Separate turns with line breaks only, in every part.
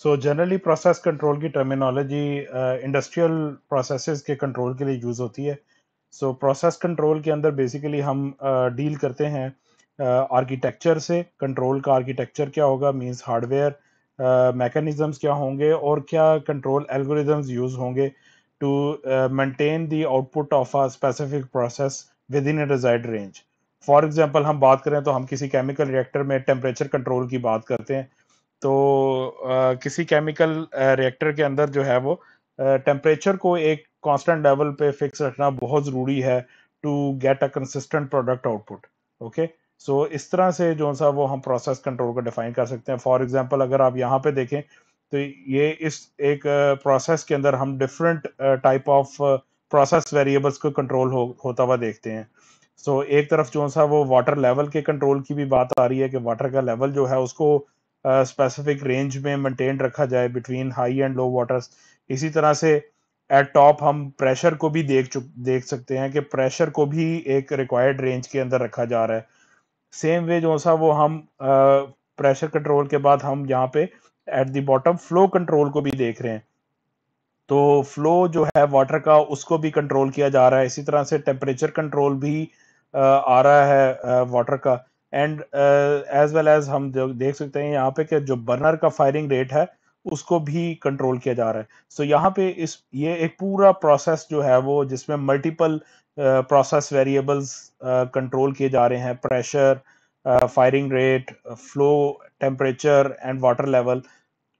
सो generally process control की terminology industrial processes के control के लिए यूज़ होती है सो प्रोसेस कंट्रोल के अंदर बेसिकली हम डील uh, करते हैं आर्किटेक्चर uh, से कंट्रोल का आर्किटेक्चर क्या होगा मींस हार्डवेयर मैकेनिज़म्स क्या होंगे और क्या कंट्रोल एल्गोरिदम्स यूज़ होंगे to maintain the output of a specific process within desired range for example हम बात करें तो हम किसी केमिकल रिएक्टर में टेम्परेचर कंट्रोल की बात करते हैं तो आ, किसी केमिकल रिएक्टर के अंदर जो है वो टेम्परेचर को एक कांस्टेंट लेवल पे फिक्स रखना बहुत ज़रूरी है to get a consistent product output okay so इस तरह से जो सा वो हम प्रोसेस कंट्रोल को डिफाइन कर सकते हैं फॉर एग्जांपल अगर आप यहाँ पे देखें तो ये इस एक प्रोसेस के अंदर हम different type of process variables को कंट्रोल हो, होता हुआ देखते हैं सो so, एक तरफ जो सा वो वाटर लेवल के कंट्रोल की भी बात आ रही है कि वाटर का लेवल जो है उसको स्पेसिफिक रेंज में मेंटेन रखा जाए between high and low waters इसी तरह से एट टॉप हम प्रेशर को भी देख चुक देख सकते हैं कि प्रेशर को भी एक रिक्वायर्ड रेंज के अंदर रखा जा रहा है सेम वे जो सा वो हम प्रेशर कंट्रोल के बाद हम यहाँ पे at the bottom flow control को भी देख रहे हैं तो फ्लो जो है वाटर का उसको भी कंट्रोल किया जा रहा है इसी तरह से टेम्परेचर कंट्रोल भी आ रहा है वाटर का एंड एज वेल एज हम देख सकते हैं यहाँ पे कि जो बर्नर का फायरिंग रेट है उसको भी कंट्रोल किया जा रहा है सो so, यहाँ पे इस ये एक पूरा प्रोसेस जो है वो जिसमें मल्टीपल प्रोसेस वेरिएबल्स कंट्रोल किए जा रहे हैं pressure firing rate flow temperature and water level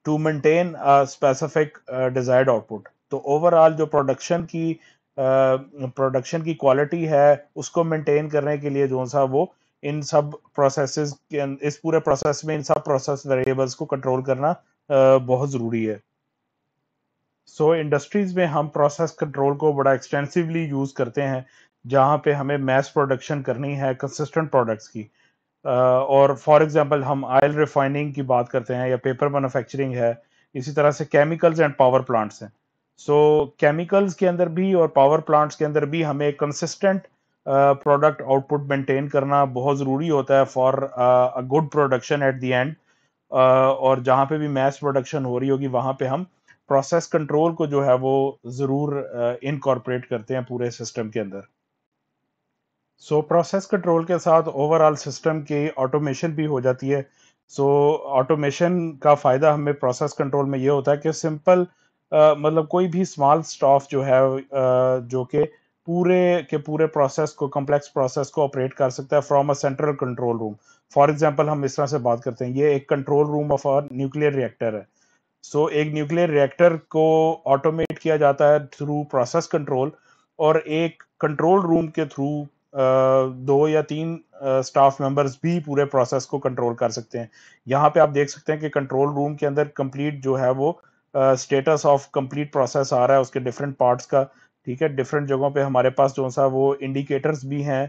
to maintain specific desired output तो ओवरऑल जो प्रोडक्शन की प्रोडक्शन uh, की क्वालिटी है उसको मेंटेन करने के लिए जो सा वो इन सब प्रोसेसेस के अं, इस पूरे प्रोसेस में इन सब प्रोसेस वेरिएबल्स को कंट्रोल करना बहुत ज़रूरी है सो so, इंडस्ट्रीज में हम प्रोसेस कंट्रोल को बड़ा एक्सटेंसिवली यूज़ करते हैं जहाँ पे हमें मैस प्रोडक्शन करनी है कंसिस्टेंट प्रोडक्ट्स की और फॉर एग्जांपल हम आयल रिफाइनिंग की बात करते हैं या पेपर मैन्युफैक्चरिंग है इसी तरह से केमिकल्स एंड पावर प्लांट्स हैं सो केमिकल्स के अंदर भी और पावर प्लांट्स के अंदर भी हमें कंसिस्टेंट प्रोडक्ट आउटपुट मेंटेन करना बहुत ज़रूरी होता है for a good production at the end और जहाँ पे भी मैस प्रोडक्शन हो रही होगी वहां पे हम प्रोसेस कंट्रोल को जो है वो ज़रूर इनकॉर्पोरेट uh, करते हैं पूरे सिस्टम के अंदर सो प्रोसेस कंट्रोल के साथ ओवरऑल सिस्टम की ऑटोमेशन भी हो जाती है सो so, ऑटोमेशन का फ़ायदा हमें प्रोसेस कंट्रोल में ये होता है कि सिंपल uh, मतलब कोई भी स्मॉल स्टाफ जो है uh, जो कि पूरे के पूरे प्रोसेस को कम्प्लेक्स प्रोसेस को ऑपरेट कर सकता है from a central control room for example हम इस तरह से बात करते हैं ये एक control room of a nuclear reactor है सो so, एक न्यूक्लियर रिएक्टर को ऑटोमेट किया जाता है थ्रू प्रोसेस कंट्रोल और एक कंट्रोल रूम के थ्रू दो या तीन स्टाफ मेंबर्स भी पूरे प्रोसेस को कंट्रोल कर सकते हैं यहाँ पे आप देख सकते हैं कि कंट्रोल रूम के अंदर कंप्लीट जो है वो स्टेटस ऑफ कंप्लीट प्रोसेस आ रहा है उसके डिफरेंट पार्ट्स का ठीक है डिफरेंट जगहों पे हमारे पास जो सा वो इंडिकेटर्स भी हैं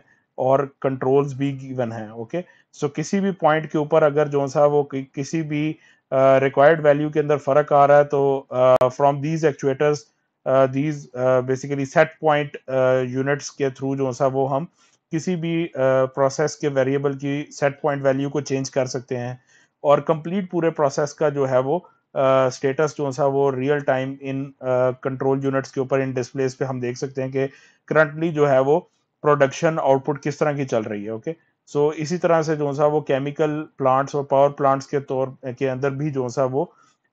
और कंट्रोल्स भी गिवन हैं ओके सो किसी भी पॉइंट के ऊपर अगर जो सा वो कि, किसी भी रिक्वायर्ड uh, वैल्यू के अंदर फर्क आ रहा है तो from these actuators these basically set point units के थ्रू जो सा वो हम किसी भी प्रोसेस uh, के वेरिएबल की सेट पॉइंट वैल्यू को चेंज कर सकते हैं और कंप्लीट पूरे प्रोसेस का जो है वो स्टेटस जो सा वो real time in control units के ऊपर इन डिस्प्लेस पे हम देख सकते हैं कि करंटली जो है वो प्रोडक्शन आउटपुट किस तरह की चल रही है ओके okay? सो so, इसी तरह से जो सा वो केमिकल प्लांट्स और पावर प्लांट्स के तौर के अंदर भी जो सा वो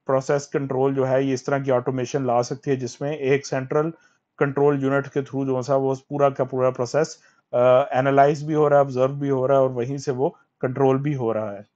प्रोसेस कंट्रोल जो है ये इस तरह की ऑटोमेशन ला सकती है जिसमें एक सेंट्रल कंट्रोल यूनिट के थ्रू जो सा वो पूरा का पूरा प्रोसेस एनालाइज भी हो रहा है ऑब्जर्व भी हो रहा है और वहीं से वो कंट्रोल भी हो रहा है